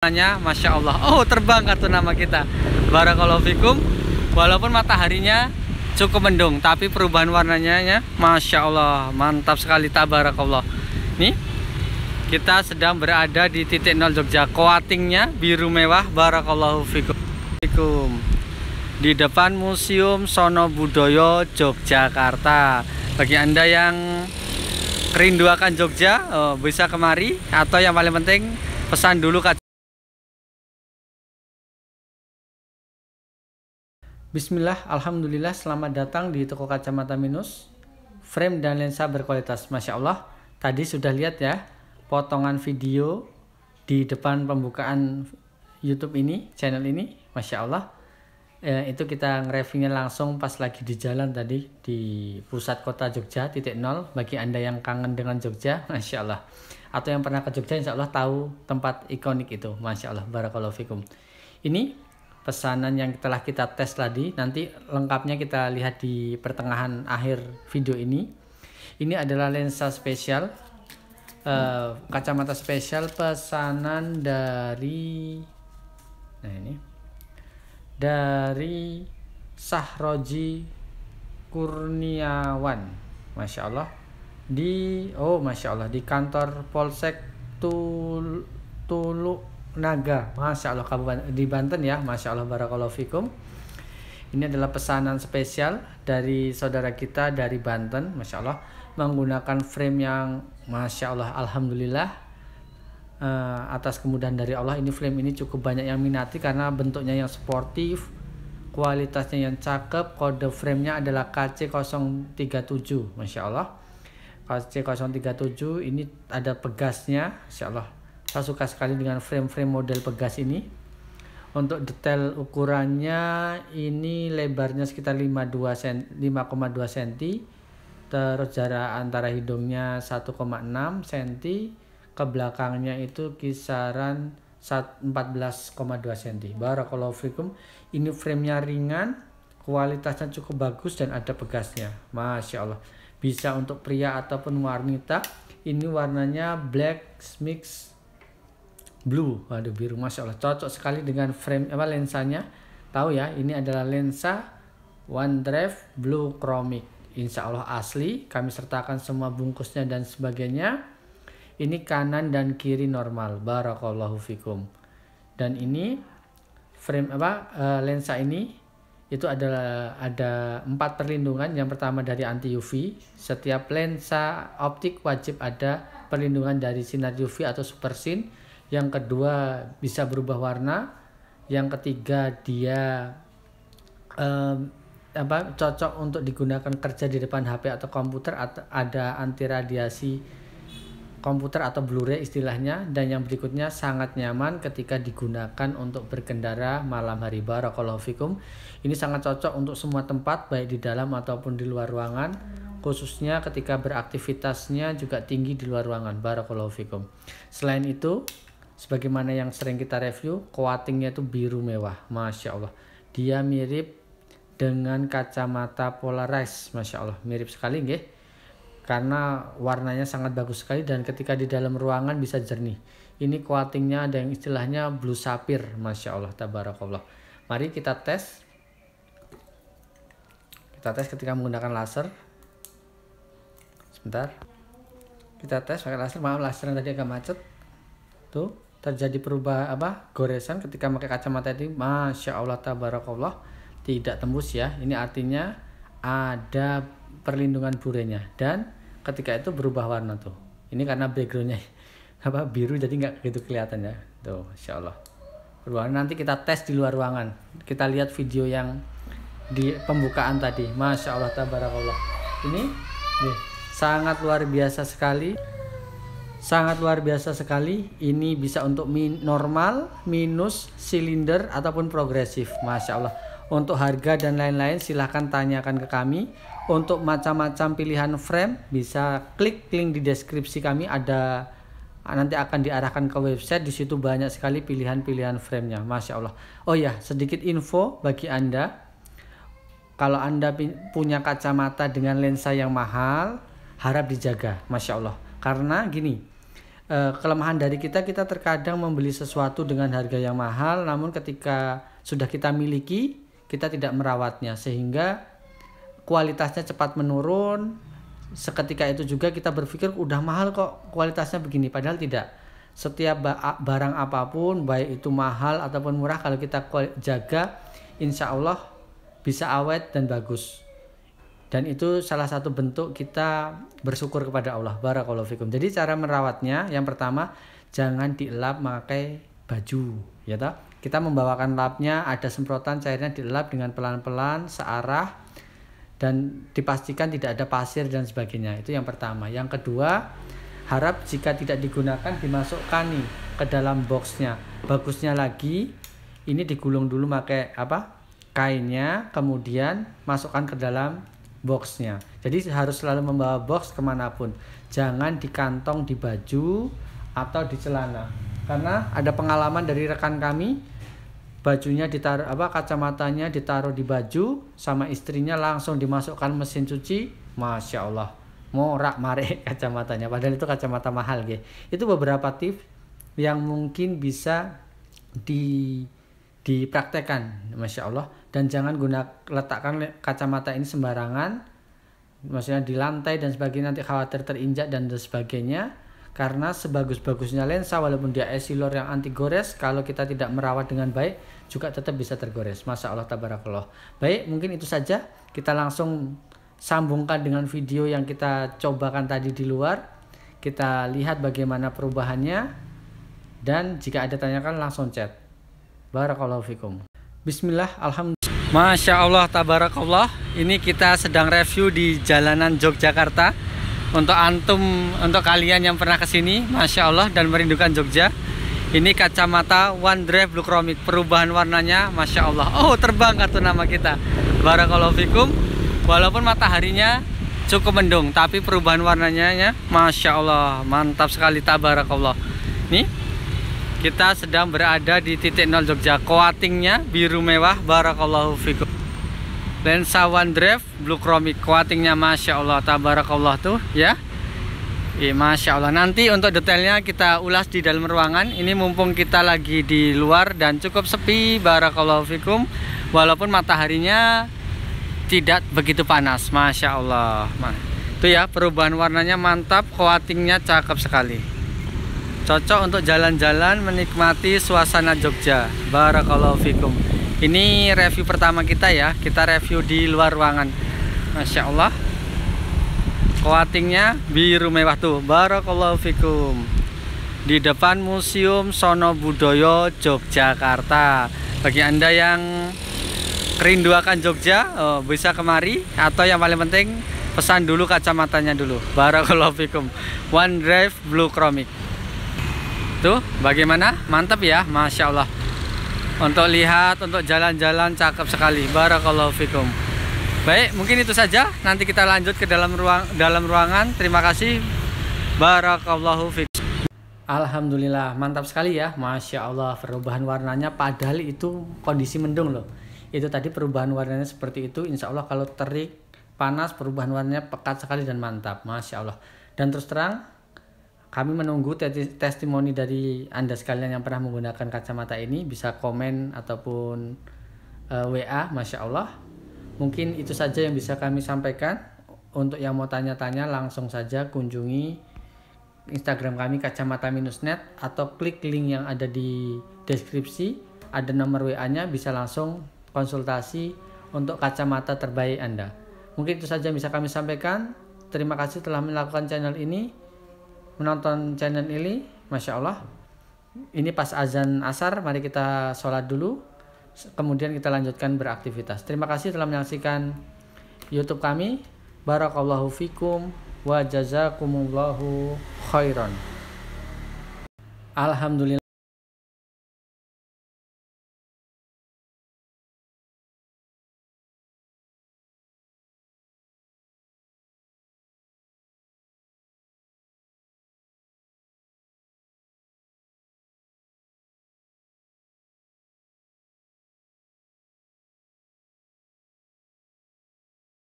namanya Masya Allah Oh terbang kartu nama kita Barakallahu Fikum Walaupun mataharinya cukup mendung Tapi perubahan warnanya ya Masya Allah Mantap sekali Tabarakallah Nih Kita sedang berada di titik nol Jogja Koatingnya biru mewah Barakallahu Fikum Di depan Museum Sono Budoyo Yogyakarta Bagi anda yang Kerinduakan akan Jogja oh, Bisa kemari Atau yang paling penting pesan dulu Kak Bismillah, Alhamdulillah, selamat datang di toko kacamata minus. Frame dan lensa berkualitas, Masya Allah. Tadi sudah lihat ya, potongan video di depan pembukaan YouTube ini, channel ini, Masya Allah. Eh, itu kita nge langsung pas lagi di jalan tadi di pusat kota Jogja, titik nol. Bagi Anda yang kangen dengan Jogja, Masya Allah. Atau yang pernah ke Jogja, Insya Allah tahu tempat ikonik itu, Masya Allah. Barakallahu fikum. Ini pesanan yang telah kita tes tadi. Nanti lengkapnya kita lihat di pertengahan akhir video ini. Ini adalah lensa spesial, uh, kacamata spesial pesanan dari, nah ini, dari Sahroji Kurniawan, masya Allah di oh masya Allah di kantor Polsek Tul Tuluk Naga. Masya Allah di Banten ya. Masya Allah Barakallahu Fikum. Ini adalah pesanan spesial dari saudara kita dari Banten. Masya Allah menggunakan frame yang Masya Allah Alhamdulillah eh, atas kemudahan dari Allah ini frame ini cukup banyak yang minati karena bentuknya yang sportif kualitasnya yang cakep kode framenya adalah KC037 Masya Allah KC037 ini ada pegasnya Masya Allah saya suka sekali dengan frame-frame model pegas ini. Untuk detail ukurannya ini lebarnya sekitar 5,2 cm, terus jarak antara hidungnya 1,6 cm, ke belakangnya itu kisaran 14,2 cm. Barakallahu fikum. Ini framenya ringan, kualitasnya cukup bagus dan ada pegasnya. Masya Allah. Bisa untuk pria ataupun wanita. Ini warnanya black mix blue waduh biru masya Allah cocok sekali dengan frame apa lensanya tahu ya ini adalah lensa one drive Blue Chromic Insya Allah asli kami sertakan semua bungkusnya dan sebagainya ini kanan dan kiri normal Barakallahu Fikum dan ini frame apa e, lensa ini itu adalah ada empat perlindungan yang pertama dari anti UV setiap lensa optik wajib ada perlindungan dari sinar UV atau super sin yang kedua bisa berubah warna, yang ketiga dia um, apa cocok untuk digunakan kerja di depan HP atau komputer atau ada anti radiasi komputer atau Blu-ray istilahnya dan yang berikutnya sangat nyaman ketika digunakan untuk berkendara malam hari barakallahu Ini sangat cocok untuk semua tempat baik di dalam ataupun di luar ruangan khususnya ketika beraktivitasnya juga tinggi di luar ruangan barakallahu Selain itu sebagaimana yang sering kita review coatingnya itu biru mewah Masya Allah dia mirip dengan kacamata polarized Masya Allah mirip sekali nggih karena warnanya sangat bagus sekali dan ketika di dalam ruangan bisa jernih ini coatingnya ada yang istilahnya blue sapir Masya Allah tabarakallah mari kita tes kita tes ketika menggunakan laser sebentar kita tes pakai laser maaf laser yang tadi agak macet tuh terjadi perubahan apa goresan ketika pakai kacamata itu masya allah tabarakallah tidak tembus ya ini artinya ada perlindungan burenya dan ketika itu berubah warna tuh ini karena backgroundnya apa biru jadi nggak gitu kelihatan ya tuh insya Allah berubah nanti kita tes di luar ruangan kita lihat video yang di pembukaan tadi masya Allah tabarakallah ini ya, sangat luar biasa sekali sangat luar biasa sekali ini bisa untuk min normal minus silinder ataupun progresif Masya Allah untuk harga dan lain-lain silahkan tanyakan ke kami untuk macam-macam pilihan frame bisa klik link di deskripsi kami ada nanti akan diarahkan ke website di situ banyak sekali pilihan-pilihan framenya Masya Allah oh ya sedikit info bagi anda kalau anda punya kacamata dengan lensa yang mahal harap dijaga Masya Allah karena gini, eh, kelemahan dari kita kita terkadang membeli sesuatu dengan harga yang mahal namun ketika sudah kita miliki kita tidak merawatnya sehingga kualitasnya cepat menurun seketika itu juga kita berpikir udah mahal kok kualitasnya begini padahal tidak setiap barang apapun baik itu mahal ataupun murah kalau kita jaga insya Allah bisa awet dan bagus dan itu salah satu bentuk kita bersyukur kepada Allah barakallahu fikum jadi cara merawatnya yang pertama jangan dielap memakai baju ya toh kita membawakan lapnya ada semprotan cairnya dielap dengan pelan-pelan searah dan dipastikan tidak ada pasir dan sebagainya itu yang pertama yang kedua harap jika tidak digunakan dimasukkan nih ke dalam boxnya bagusnya lagi ini digulung dulu pakai apa kainnya kemudian masukkan ke dalam boxnya jadi harus selalu membawa box kemanapun jangan di kantong di baju atau di celana karena ada pengalaman dari rekan kami bajunya ditaruh apa kacamatanya ditaruh di baju sama istrinya langsung dimasukkan mesin cuci masya Allah morak mare kacamatanya padahal itu kacamata mahal gitu itu beberapa tips yang mungkin bisa di dipraktekkan masya Allah dan jangan guna letakkan kacamata ini sembarangan maksudnya di lantai dan sebagainya nanti khawatir terinjak dan sebagainya karena sebagus-bagusnya lensa walaupun dia esilor yang anti gores kalau kita tidak merawat dengan baik juga tetap bisa tergores masya Allah tabarakallah baik mungkin itu saja kita langsung sambungkan dengan video yang kita cobakan tadi di luar kita lihat bagaimana perubahannya dan jika ada tanyakan langsung chat Barakallahu fikum. Bismillah, alhamdulillah. Masya Allah, tabarakallah. Ini kita sedang review di jalanan Yogyakarta. Untuk antum, untuk kalian yang pernah kesini, Masya Allah dan merindukan Jogja. Ini kacamata One Drive Blue Chromic. Perubahan warnanya, Masya Allah. Oh, terbang kartu nama kita. Barakallahu fikum. Walaupun mataharinya cukup mendung, tapi perubahan warnanya, Masya Allah, mantap sekali, tabarakallah. Nih, kita sedang berada di titik nol Jogja Coatingnya biru mewah Barakallahu fiku Lensa One Drive Blue Chromic Coatingnya Masya Allah Tabarakallah tuh ya iya, Masya Allah Nanti untuk detailnya kita ulas di dalam ruangan Ini mumpung kita lagi di luar Dan cukup sepi Barakallahu fikum Walaupun mataharinya Tidak begitu panas Masya Allah Itu ya perubahan warnanya mantap Coatingnya cakep sekali cocok untuk jalan-jalan menikmati suasana Jogja Barakallahu Fikum ini review pertama kita ya kita review di luar ruangan Masya Allah Coatingnya biru mewah tuh Barakallahu Fikum di depan Museum Sono Budoyo Yogyakarta bagi anda yang rindu akan Jogja oh, bisa kemari atau yang paling penting pesan dulu kacamatanya dulu Barakallahu Fikum One Drive Blue Chromic itu bagaimana? Mantap ya, Masya Allah. Untuk lihat, untuk jalan-jalan cakep sekali. Barakallahu fikum. Baik, mungkin itu saja. Nanti kita lanjut ke dalam ruang dalam ruangan. Terima kasih. Barakallahu fikum. Alhamdulillah, mantap sekali ya. Masya Allah, perubahan warnanya padahal itu kondisi mendung loh. Itu tadi perubahan warnanya seperti itu. Insya Allah kalau terik, panas, perubahan warnanya pekat sekali dan mantap. Masya Allah. Dan terus terang, kami menunggu testimoni dari Anda sekalian yang pernah menggunakan kacamata ini bisa komen ataupun uh, eh, WA, Masya Allah. Mungkin itu saja yang bisa kami sampaikan. Untuk yang mau tanya-tanya langsung saja kunjungi Instagram kami kacamata minus net atau klik link yang ada di deskripsi. Ada nomor WA-nya bisa langsung konsultasi untuk kacamata terbaik Anda. Mungkin itu saja yang bisa kami sampaikan. Terima kasih telah melakukan channel ini menonton channel ini Masya Allah ini pas azan asar mari kita sholat dulu kemudian kita lanjutkan beraktivitas terima kasih telah menyaksikan youtube kami Barakallahu fikum wa jazakumullahu khairan Alhamdulillah